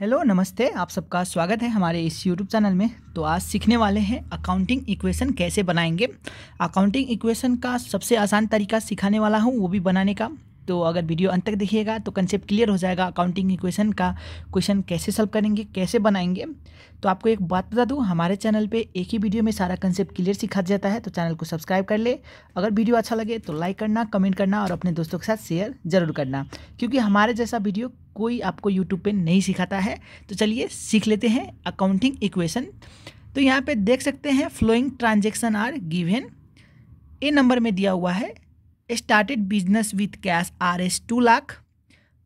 hello नमस्ते आप सबका स्वागत है हमारे इस यूट्यूब चैनल में तो आज सीखने वाले हैं अकाउंटिंग इक्वेशन कैसे बनाएंगे अकाउंटिंग इक्वेशन का सबसे आसान तरीका सिखाने वाला हूँ वो भी बनाने का तो अगर वीडियो अंत तक देखिएगा तो कंसेप्ट क्लियर हो जाएगा अकाउंटिंग इक्वेशन का क्वेश्चन कैसे सॉल्व करेंगे कैसे बनाएंगे तो आपको एक बात बता दूँ हमारे चैनल पे एक ही वीडियो में सारा कंसेप्ट क्लियर सिखा जाता है तो चैनल को सब्सक्राइब कर ले अगर वीडियो अच्छा लगे तो लाइक करना कमेंट करना और अपने दोस्तों के साथ शेयर जरूर करना क्योंकि हमारे जैसा वीडियो कोई आपको यूट्यूब पर नहीं सिखाता है तो चलिए सीख लेते हैं अकाउंटिंग इक्वेशन तो यहाँ पर देख सकते हैं flowing transaction are given A number में दिया हुआ है started business with cash R S two lakh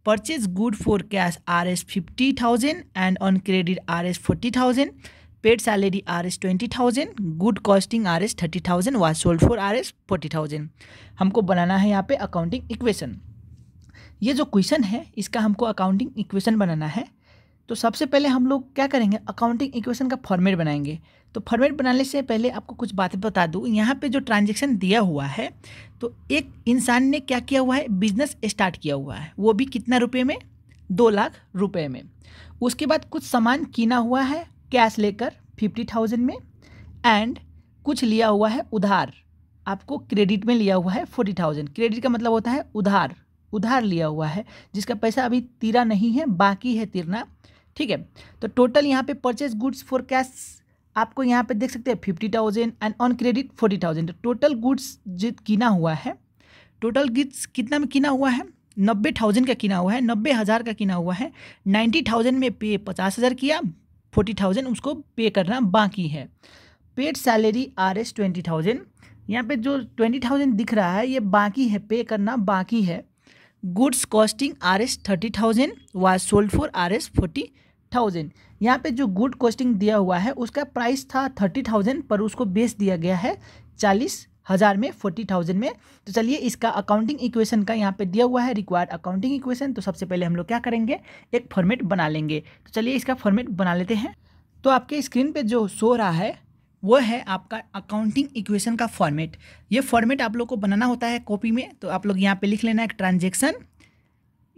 purchase good for cash R S fifty thousand and on credit R S forty thousand paid salary R S twenty thousand good costing R S thirty thousand was sold for R S forty thousand हमको बनाना है यहाँ पे accounting equation ये जो question है इसका हमको अकाउंटिंग इक्वेशन बनाना है तो सबसे पहले हम लोग क्या करेंगे अकाउंटिंग इक्वेशन का फॉर्मेट बनाएंगे तो फॉर्मेट बनाने से पहले आपको कुछ बातें बता दूँ यहाँ पे जो ट्रांजेक्शन दिया हुआ है तो एक इंसान ने क्या किया हुआ है बिजनेस स्टार्ट किया हुआ है वो भी कितना रुपये में दो लाख रुपये में उसके बाद कुछ सामान किना हुआ है कैश लेकर फिफ्टी थाउजेंड में एंड कुछ लिया हुआ है उधार आपको क्रेडिट में लिया हुआ है फोर्टी थाउजेंड क्रेडिट का मतलब होता है उधार उधार लिया हुआ है जिसका पैसा अभी तीरा नहीं है बाकी है तिरना ठीक है तो टोटल यहाँ पे परचेज गुड्स फॉर कैश आपको यहाँ पे देख सकते हैं fifty thousand and on credit forty thousand total goods जो किना हुआ है टोटल गिट्स कितना में किना हुआ है नब्बे थाउजेंड का किना हुआ है नब्बे हज़ार का किना हुआ है नाइन्टी थाउजेंड में पे पचास हज़ार किया फोर्टी थाउजेंड उसको पे करना बाकी है paid salary R S twenty thousand यहाँ पर जो ट्वेंटी थाउजेंड दिख रहा है ये बाकी है पे करना बाकी है goods costing R S thirty thousand was sold for R S forty thousand यहाँ पे जो गुड कॉस्टिंग दिया हुआ है उसका प्राइस था थर्टी थाउजेंड पर उसको बेस दिया गया है चालीस हज़ार में फोर्टी थाउजेंड में तो चलिए इसका अकाउंटिंग इक्वेशन का यहाँ पे दिया हुआ है रिक्वायर्ड अकाउंटिंग इक्वेशन तो सबसे पहले हम लोग क्या करेंगे एक फॉर्मेट बना लेंगे तो चलिए इसका फॉर्मेट बना लेते हैं तो आपके स्क्रीन पे जो शो रहा है वो है आपका अकाउंटिंग इक्वेशन का फॉर्मेट ये फॉर्मेट आप लोग को बनाना होता है कॉपी में तो आप लोग यहाँ पे लिख लेना एक ट्रांजेक्शन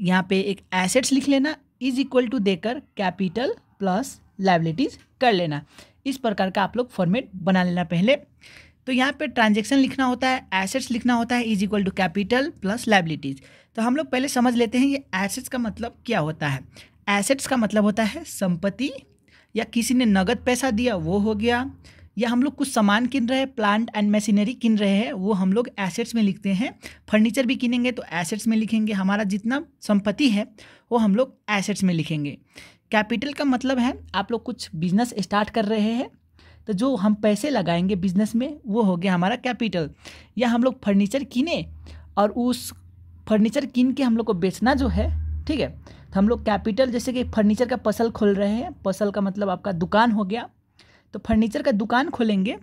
यहाँ पे एक एसेट्स लिख लेना इज इक्वल टू देकर कैपिटल प्लस लाइबिलिटीज़ कर लेना इस प्रकार का आप लोग फॉर्मेट बना लेना पहले तो यहाँ पे ट्रांजेक्शन लिखना होता है एसेट्स लिखना होता है is equal to capital plus liabilities तो हम लोग पहले समझ लेते हैं ये एसेट्स का मतलब क्या होता है एसेट्स का मतलब होता है संपत्ति या किसी ने नगद पैसा दिया वो हो गया या हम लोग कुछ सामान किन रहे हैं प्लांट एंड मशीनरी किन रहे हैं वो हम लोग एसेट्स में लिखते हैं फर्नीचर भी किनेंगे तो एसेट्स में लिखेंगे हमारा जितना संपत्ति है वो हम लोग एसेट्स में लिखेंगे कैपिटल का मतलब है आप लोग कुछ बिजनेस स्टार्ट कर रहे हैं तो जो हम पैसे लगाएंगे बिजनेस में वो हो गया हमारा कैपिटल या हम लोग फर्नीचर किने और उस फर्नीचर किन के हम लोग को बेचना जो है ठीक है तो हम लोग कैपिटल जैसे कि फर्नीचर का पसल खोल रहे हैं पसल का मतलब आपका दुकान हो गया तो फर्नीचर का दुकान खोलेंगे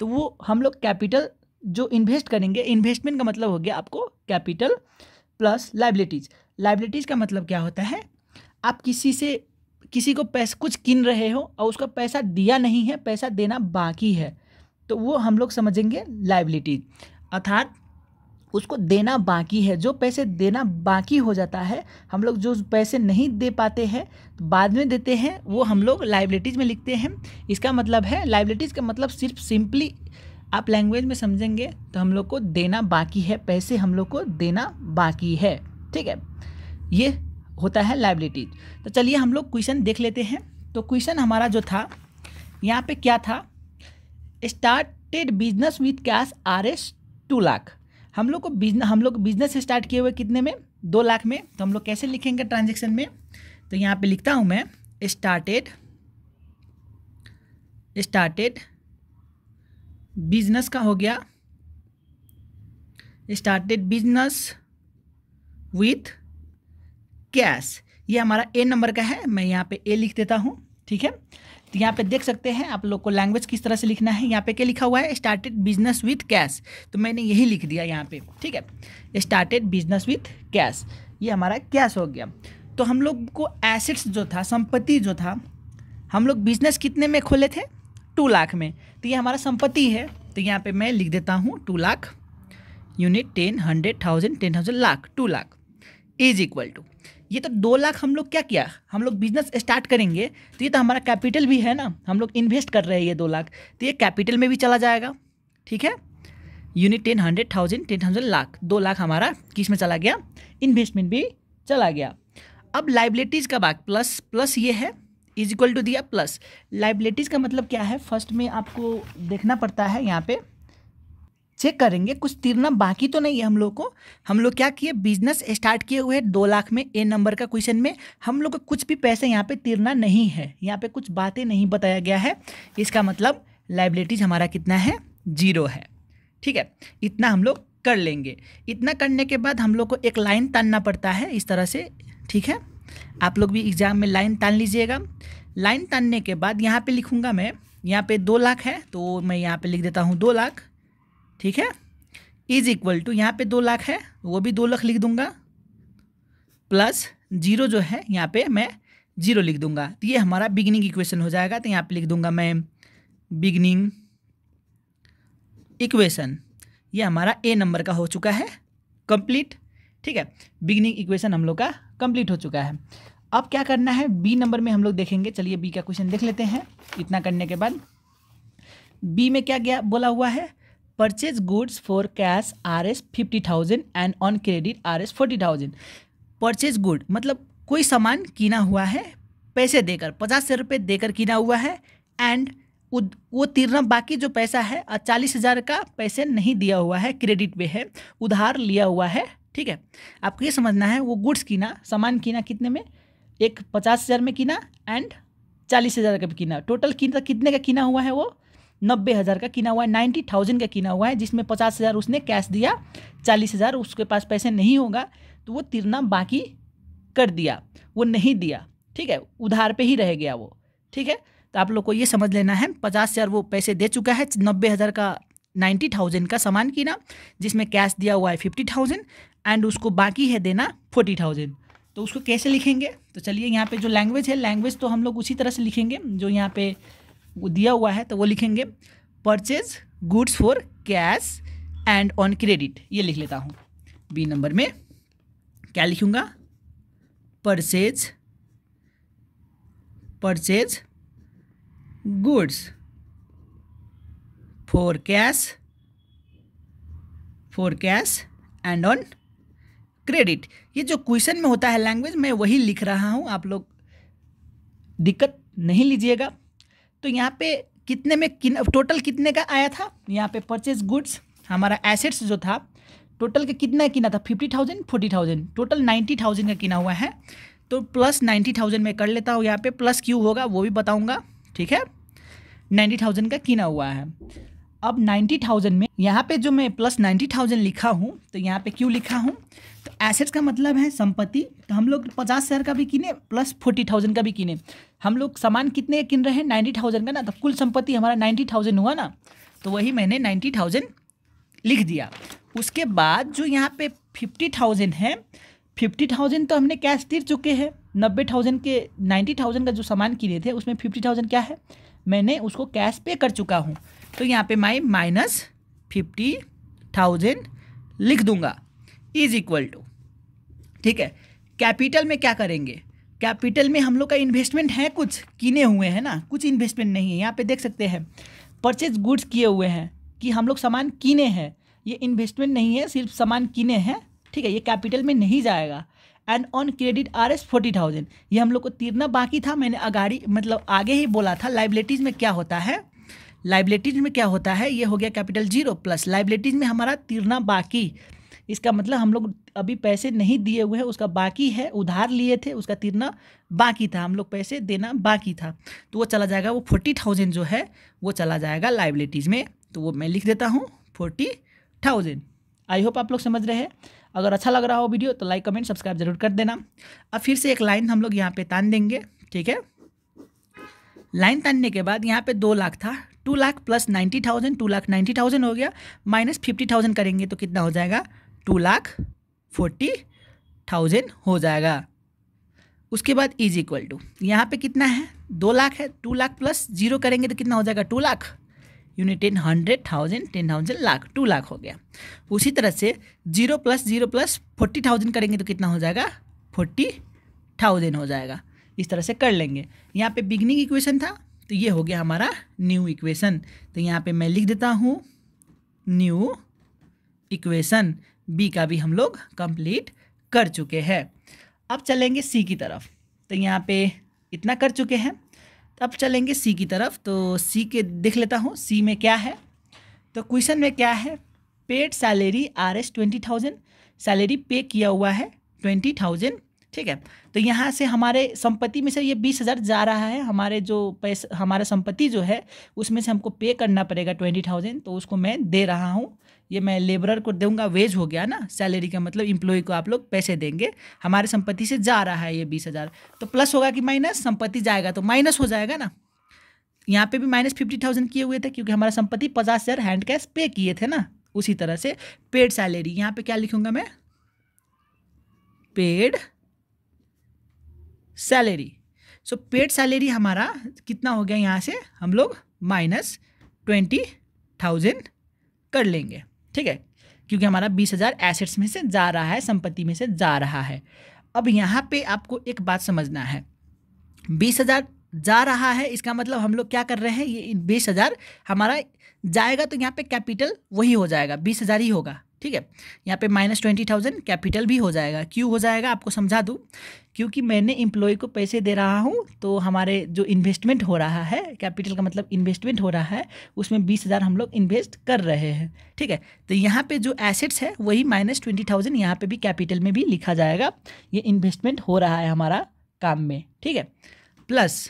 तो वो हम लोग कैपिटल जो इन्वेस्ट करेंगे इन्वेस्टमेंट का मतलब हो गया आपको कैपिटल प्लस लाइबिलिटीज़ लाइबिलिटीज़ का मतलब क्या होता है आप किसी से किसी को पैसा कुछ किन रहे हो और उसका पैसा दिया नहीं है पैसा देना बाकी है तो वो हम लोग समझेंगे लाइबिलिटीज अर्थात उसको देना बाकी है जो पैसे देना बाकी हो जाता है हम लोग जो पैसे नहीं दे पाते हैं तो बाद में देते हैं वो हम लोग लाइबिलिटीज़ में लिखते हैं इसका मतलब है लाइबिलिटीज़ का मतलब सिर्फ सिंपली आप लैंग्वेज में समझेंगे तो हम लोग को देना बाकी है पैसे हम लोग को देना बाकी है ठीक है ये होता है लाइबिलिटीज तो चलिए हम लोग क्वेश्चन देख लेते हैं तो क्वेश्चन हमारा जो था यहाँ पे क्या था started business with cash R S two lakh हम लोग को बिजनेस हम लोग बिजनेस स्टार्ट किए हुए कितने में दो लाख में तो हम लोग कैसे लिखेंगे ट्रांजेक्शन में तो यहाँ पे लिखता हूँ मैं स्टार्टेड स्टार्टेड बिजनेस का हो गया स्टार्टेड बिजनेस विथ कैश ये हमारा ए नंबर का है मैं यहाँ पे ए लिख देता हूँ ठीक है तो यहाँ पे देख सकते हैं आप लोग को लैंग्वेज किस तरह से लिखना है यहाँ पे क्या लिखा हुआ है स्टार्टेड बिजनेस विथ कैश तो मैंने यही लिख दिया यहाँ पे ठीक है स्टार्टेड बिजनेस विथ कैश ये हमारा कैश हो गया तो हम लोग को एसेट्स जो था संपत्ति जो था हम लोग बिजनेस कितने में खोले थे टू लाख में तो ये हमारा संपत्ति है तो यहाँ पर मैं लिख देता हूँ two lakh unit ten hundred thousand ten thousand lakh two lakh is equal to ये तो दो लाख हम लोग क्या किया हम लोग बिजनेस स्टार्ट करेंगे तो ये तो हमारा कैपिटल भी है ना हम लोग इन्वेस्ट कर रहे हैं ये दो लाख तो ये कैपिटल में भी चला जाएगा ठीक है unit ten hundred thousand ten thousand lakh दो लाख हमारा किस में चला गया इन्वेस्टमेंट भी चला गया अब लाइबिलिटीज़ का बाग प्लस प्लस ये है इज इक्वल टू दिया प्लस लाइबिलिटीज़ का मतलब क्या है फर्स्ट में आपको देखना पड़ता है यहाँ पर चेक करेंगे कुछ तिरना बाकी तो नहीं है हम लोग को हम लोग क्या किए बिजनेस स्टार्ट किए हुए दो लाख में ए नंबर का क्वेश्चन में हम लोग को कुछ भी पैसे यहाँ पे तिरना नहीं है यहाँ पे कुछ बातें नहीं बताया गया है इसका मतलब लाइबिलिटीज हमारा कितना है जीरो है ठीक है इतना हम लोग कर लेंगे इतना करने के बाद हम लोग को एक लाइन तानना पड़ता है इस तरह से ठीक है आप लोग भी एग्ज़ाम में लाइन तान लीजिएगा लाइन तानने के बाद यहाँ पे लिखूँगा मैं यहाँ पे दो लाख है तो मैं यहाँ पे लिख देता हूँ दो लाख ठीक है इज इक्वल टू यहाँ पे दो लाख है वो भी दो लाख लिख दूंगा प्लस जीरो जो है यहाँ पे मैं जीरो लिख दूंगा तो ये हमारा बिगिनिंग इक्वेशन हो जाएगा तो यहाँ पे लिख दूंगा मैं बिगनिंग इक्वेशन ये हमारा ए नंबर का हो चुका है कंप्लीट ठीक है बिगिनिंग इक्वेशन हम लोग का कंप्लीट हो चुका है अब क्या करना है बी नंबर में हम लोग देखेंगे चलिए बी का क्वेश्चन देख लेते हैं इतना करने के बाद बी में क्या गया बोला हुआ है purchase goods for cash R S fifty thousand and on credit R S forty thousand purchase good मतलब कोई सामान कीना हुआ है पैसे देकर पचास हज़ार रुपये देकर कीना हुआ है एंड वो तिरना बाकी जो पैसा है चालीस हज़ार का पैसे नहीं दिया हुआ है क्रेडिट पे है उधार लिया हुआ है ठीक है आपको ये समझना है वो गुड्स कीना सामान कीना कितने में एक पचास हज़ार में कीना एंड चालीस हज़ार का भी कीना टोटल कीना कितने का कीना हुआ है वो नब्बे हज़ार का किना हुआ है नाइन्टी थाउजेंड का किना हुआ है जिसमें पचास हज़ार उसने कैश दिया चालीस हज़ार उसके पास पैसे नहीं होगा तो वो तिरना बाकी कर दिया वो नहीं दिया ठीक है उधार पे ही रह गया वो ठीक है तो आप लोग को ये समझ लेना है पचास हज़ार वो पैसे दे चुका है नब्बे हज़ार का नाइन्टी थाउजेंड का सामान किना जिसमें कैश दिया हुआ है फिफ्टी थाउजेंड एंड उसको बाकी है देना फोर्टी थाउजेंड तो उसको कैसे लिखेंगे तो चलिए यहाँ पे जो लैंग्वेज है लैंग्वेज तो हम लोग उसी तरह से लिखेंगे जो यहाँ पे दिया हुआ है तो वो लिखेंगे purchase goods for cash and on credit ये लिख लेता हूँ बी नंबर में क्या लिखूँगा purchase purchase goods for cash for cash and on credit ये जो क्वेश्चन में होता है लैंग्वेज मैं वही लिख रहा हूँ आप लोग दिक्कत नहीं लीजिएगा तो यहाँ पे कितने में किन टोटल कितने का आया था यहाँ पे परचेज गुड्स हमारा एसेट्स जो था टोटल का कितना किना था fifty thousand forty thousand total ninety thousand का किना हुआ है तो प्लस नाइन्टी थाउजेंड में कर लेता हूँ यहाँ पे प्लस क्यू होगा वो भी बताऊँगा ठीक है नाइन्टी थाउजेंड का किना हुआ है अब नाइन्टी थाउजेंड में यहाँ पे जो मैं प्लस नाइन्टी थाउजेंड लिखा हूँ तो यहाँ पे क्यों लिखा हूँ तो एसेट्स का मतलब है संपत्ति तो हम लोग पचास हज़ार का भी किने प्लस फोर्टी थाउजेंड का भी किने हम लोग सामान कितने किन रहे हैं नाइन्टी थाउजेंड का ना तो कुल संपत्ति हमारा नाइन्टी थाउजेंड हुआ ना तो वही मैंने नाइन्टी थाउजेंड लिख दिया उसके बाद जो यहाँ पे फिफ्टी थाउजेंड है फिफ्टी थाउजेंड तो हमने कैश तिर चुके हैं नब्बे थाउजेंड के नाइन्टी थाउजेंड का जो सामान किने थे उसमें फिफ्टी थाउजेंड क्या है मैंने उसको कैश पे कर चुका हूँ तो यहाँ पे मैं माइनस फिफ्टी थाउजेंड लिख दूंगा इज इक्वल टू ठीक है कैपिटल में क्या करेंगे कैपिटल में हम लोग का इन्वेस्टमेंट है कुछ किने हुए हैं ना कुछ इन्वेस्टमेंट नहीं है यहाँ पे देख सकते हैं परचेज गुड्स किए हुए हैं कि हम लोग सामान किने हैं ये इन्वेस्टमेंट नहीं है सिर्फ सामान किने हैं ठीक है ये कैपिटल में नहीं जाएगा and on credit R S forty thousand ये हम लोग को तीरना बाकी था मैंने अगाड़ी मतलब आगे ही बोला था लाइबिलिटीज़ में क्या होता है लाइबिलिटीज में क्या होता है ये हो गया कैपिटल जीरो प्लस लाइबिलिटीज में हमारा तिरना बाकी इसका मतलब हम लोग अभी पैसे नहीं दिए हुए हैं उसका बाकी है उधार लिए थे उसका तिरना बाकी था हम लोग पैसे देना बाकी था तो वो चला जाएगा वो फोर्टी थाउजेंड जो है वो चला जाएगा लाइबिलिटीज़ में तो वो मैं लिख देता हूँ फोर्टी थाउजेंड आई होप आप लोग समझ रहे हैं अगर अच्छा लग रहा हो वीडियो तो लाइक कमेंट सब्सक्राइब जरूर कर देना अब फिर से एक लाइन हम लोग यहाँ पर तान देंगे ठीक है लाइन तानने के बाद यहाँ पर दो लाख था two lakh plus ninety thousand two lakh ninety thousand हो गया माइनस फिफ्टी थाउजेंड करेंगे तो कितना हो जाएगा टू लाख फोर्टी थाउजेंड हो जाएगा उसके बाद इज इक्वल टू यहाँ पे कितना है दो लाख है टू लाख प्लस जीरो करेंगे तो कितना हो जाएगा two lakh unit ten hundred thousand ten thousand lakh two lakh हो गया उसी तरह से zero plus zero plus forty thousand करेंगे तो कितना हो जाएगा फोर्टी थाउजेंड हो जाएगा इस तरह से कर लेंगे यहाँ पे बिगनिंग इक्वेशन था तो ये हो गया हमारा न्यू इक्वेशन तो यहाँ पे मैं लिख देता हूँ न्यू इक्वेशन बी का भी हम लोग कंप्लीट कर चुके हैं अब चलेंगे सी की तरफ तो यहाँ पे इतना कर चुके हैं तो अब चलेंगे सी की तरफ तो सी के देख लेता हूँ सी में क्या है तो क्वेश्चन में क्या है paid salary R S twenty thousand salary pay किया हुआ है ट्वेंटी थाउजेंड ठीक है तो यहाँ से हमारे संपत्ति में से ये बीस हज़ार जा रहा है हमारे जो पैसा हमारा संपत्ति जो है उसमें से हमको पे करना पड़ेगा ट्वेंटी थाउजेंड तो उसको मैं दे रहा हूँ ये मैं लेबरर को दूंगा वेज हो गया ना सैलरी का मतलब इम्प्लॉय को आप लोग पैसे देंगे हमारे संपत्ति से जा रहा है ये बीस हज़ार तो प्लस होगा कि माइनस संपत्ति जाएगा तो माइनस हो जाएगा ना यहाँ पे भी माइनस फिफ्टी थाउजेंड किए हुए थे क्योंकि हमारा संपत्ति पचास हज़ार हैंड कैश पे किए थे ना उसी तरह से पेड सैलरी यहाँ पर क्या लिखूँगा मैं paid salary so paid salary हमारा कितना हो गया यहाँ से हम लोग माइनस ट्वेंटी थाउजेंड कर लेंगे ठीक है क्योंकि हमारा बीस हज़ार एसेट्स में से जा रहा है संपत्ति में से जा रहा है अब यहाँ पे आपको एक बात समझना है बीस हज़ार जा रहा है इसका मतलब हम लोग क्या कर रहे हैं ये बीस हज़ार हमारा जाएगा तो यहाँ पे कैपिटल वही हो जाएगा बीस हज़ार ही होगा ठीक है यहाँ पे माइनस ट्वेंटी थाउजेंड कैपिटल भी हो जाएगा क्यों हो जाएगा आपको समझा दूँ क्योंकि मैंने इम्प्लॉय को पैसे दे रहा हूँ तो हमारे जो इन्वेस्टमेंट हो रहा है कैपिटल का मतलब इन्वेस्टमेंट हो रहा है उसमें बीस हज़ार हम लोग इन्वेस्ट कर रहे हैं ठीक है तो यहाँ पे जो एसेट्स है वही माइनस ट्वेंटी थाउजेंड यहाँ पर भी कैपिटल में भी लिखा जाएगा ये इन्वेस्टमेंट हो रहा है हमारा काम में ठीक है प्लस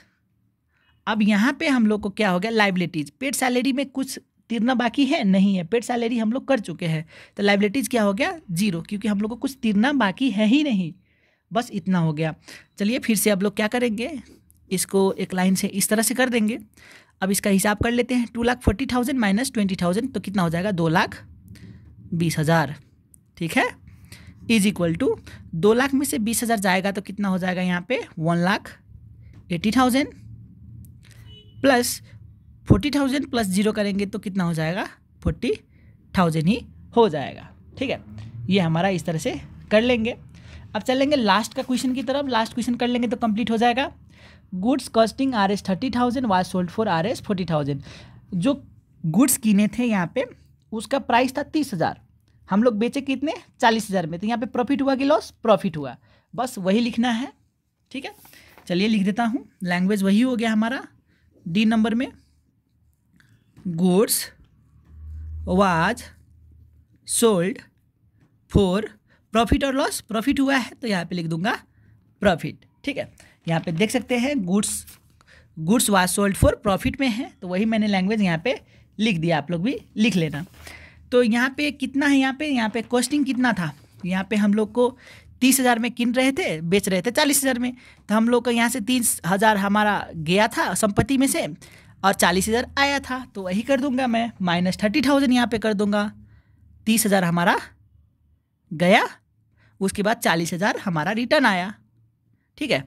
अब यहाँ पे हम लोग को क्या हो गया लाइबिलिटीज़ पेड सैलरी में कुछ तीरना बाकी है नहीं है पेड सैलरी हम लोग कर चुके हैं तो लाइबिलिटीज़ क्या हो गया जीरो क्योंकि हम लोग को कुछ तीरना बाकी है ही नहीं बस इतना हो गया चलिए फिर से अब लोग क्या करेंगे इसको एक लाइन से इस तरह से कर देंगे अब इसका हिसाब कर लेते हैं two lakh forty thousand minus twenty thousand तो कितना हो जाएगा दो लाख बीस हज़ार ठीक है इज इक्वल टू दो लाख में से बीस हज़ार जाएगा तो कितना हो जाएगा यहाँ पे one lakh eighty thousand plus forty thousand plus zero करेंगे तो कितना हो जाएगा फोर्टी थाउजेंड ही हो जाएगा ठीक है ये हमारा इस तरह से कर लेंगे अब चलेंगे लास्ट का क्वेश्चन की तरफ लास्ट क्वेश्चन कर लेंगे तो कंप्लीट हो जाएगा goods costing R S thirty thousand was sold for R S forty thousand जो गुड्स किने थे यहाँ पे उसका प्राइस था तीस हज़ार हम लोग बेचे कितने चालीस हज़ार में तो यहाँ पे प्रॉफिट हुआ कि लॉस प्रॉफिट हुआ बस वही लिखना है ठीक है चलिए लिख देता हूँ लैंग्वेज वही हो गया हमारा डी नंबर में goods was sold for profit और लॉस प्रॉफिट हुआ है तो यहाँ पे लिख दूंगा प्रॉफिट ठीक है यहाँ पे देख सकते हैं goods goods was sold for profit में है तो वही मैंने लैंग्वेज यहाँ पे लिख दिया आप लोग भी लिख लेना तो यहाँ पे कितना है यहाँ पे यहाँ पे कॉस्टिंग कितना था यहाँ पे हम लोग को तीस हज़ार में किन रहे थे बेच रहे थे चालीस हज़ार में तो हम लोग का यहाँ से तीस हज़ार हमारा गया था संपत्ति में से और चालीस हज़ार आया था तो वही कर दूंगा मैं माइनस थर्टी थाउजेंड यहाँ पर कर दूंगा तीस हज़ार हमारा गया उसके बाद चालीस हज़ार हमारा रिटर्न आया ठीक है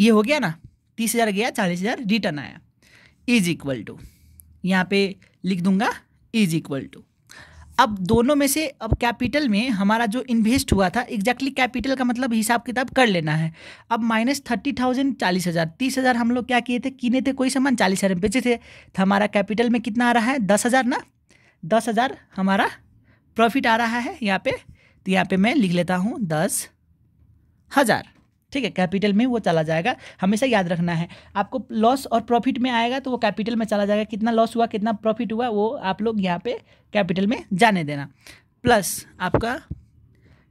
ये हो गया ना तीस हज़ार गया चालीस हज़ार रिटर्न आया इज इक्वल टू यहाँ पे लिख दूंगा इज इक्वल टू अब दोनों में से अब कैपिटल में हमारा जो इन्वेस्ट हुआ था एग्जैक्टली exactly कैपिटल का मतलब हिसाब किताब कर लेना है अब माइनस थर्टी थाउजेंड चालीस हज़ार तीस हज़ार हम लोग क्या किए थे किने थे कोई सामान चालीस हज़ार में बेचे थे तो हमारा कैपिटल में कितना आ रहा है दस हज़ार ना दस हज़ार हमारा प्रॉफिट आ रहा है यहाँ पे तो यहाँ पे मैं लिख लेता हूँ दस हज़ार ठीक है कैपिटल में वो चला जाएगा हमेशा याद रखना है आपको लॉस और प्रॉफिट में आएगा तो वो कैपिटल में चला जाएगा कितना लॉस हुआ कितना प्रॉफिट हुआ वो आप लोग यहाँ पे कैपिटल में जाने देना प्लस आपका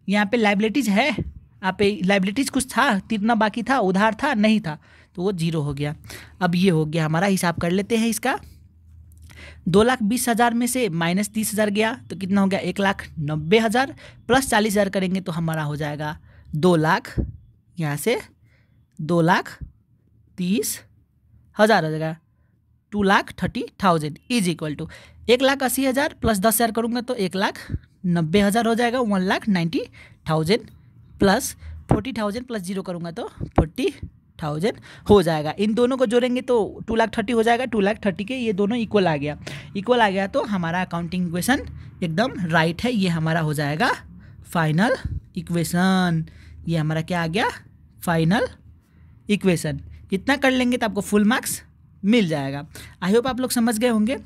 यहाँ पे लाइबिलिटीज है आप लाइबिलिटीज कुछ था तीरना बाकी था उधार था नहीं था तो वो जीरो हो गया अब ये हो गया हमारा हिसाब कर लेते हैं इसका दो लाख बीस हज़ार में से माइनस तीस हज़ार गया तो कितना हो गया एक लाख नब्बे हज़ार प्लस चालीस हज़ार करेंगे तो हमारा हो जाएगा दो लाख यहाँ से दो लाख तीस हज़ार हो जाएगा two lakh thirty thousand is equal to एक लाख अस्सी हज़ार प्लस दस हज़ार करूँगा तो एक लाख नब्बे हज़ार हो जाएगा one lakh ninety thousand plus forty thousand plus zero करूँगा तो फोर्टी थाउजेंड हो जाएगा इन दोनों को जोड़ेंगे तो टू लाख थर्टी हो जाएगा टू लाख थर्टी के ये दोनों इक्वल आ गया इक्वल आ गया तो हमारा अकाउंटिंग इक्वेशन एकदम राइट है ये हमारा हो जाएगा फाइनल इक्वेशन ये हमारा क्या आ गया फाइनल इक्वेशन इतना कर लेंगे तो आपको फुल मार्क्स मिल जाएगा आई होप आप लोग समझ गए होंगे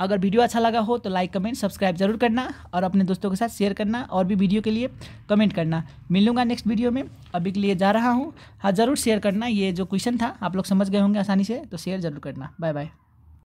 अगर वीडियो अच्छा लगा हो तो लाइक कमेंट सब्सक्राइब जरूर करना और अपने दोस्तों के साथ शेयर करना और भी वीडियो के लिए कमेंट करना मिलूंगा नेक्स्ट वीडियो में अभी के लिए जा रहा हूँ हाँ ज़रूर शेयर करना ये जो क्वेश्चन था आप लोग समझ गए होंगे आसानी से तो शेयर जरूर करना बाय बाय